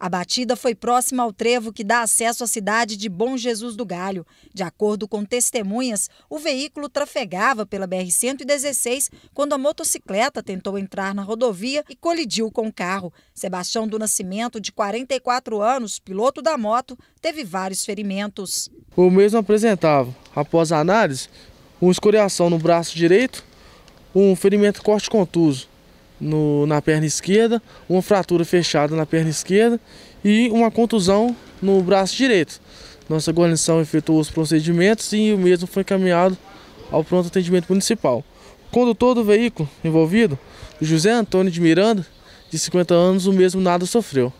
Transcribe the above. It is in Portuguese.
A batida foi próxima ao trevo que dá acesso à cidade de Bom Jesus do Galho. De acordo com testemunhas, o veículo trafegava pela BR-116 quando a motocicleta tentou entrar na rodovia e colidiu com o carro. Sebastião do Nascimento, de 44 anos, piloto da moto, teve vários ferimentos. O mesmo apresentava, após a análise, uma escoriação no braço direito, um ferimento corte contuso, no, na perna esquerda, uma fratura fechada na perna esquerda e uma contusão no braço direito. Nossa guarnição efetuou os procedimentos e o mesmo foi encaminhado ao pronto atendimento municipal. O condutor do veículo envolvido, José Antônio de Miranda, de 50 anos, o mesmo nada sofreu.